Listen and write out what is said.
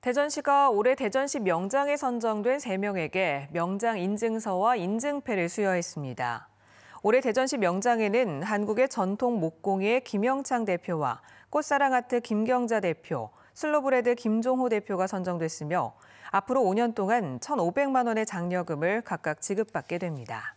대전시가 올해 대전시 명장에 선정된 3명에게 명장 인증서와 인증패를 수여했습니다. 올해 대전시 명장에는 한국의 전통 목공예 김영창 대표와 꽃사랑 아트 김경자 대표, 슬로브레드 김종호 대표가 선정됐으며 앞으로 5년 동안 1,500만 원의 장려금을 각각 지급받게 됩니다.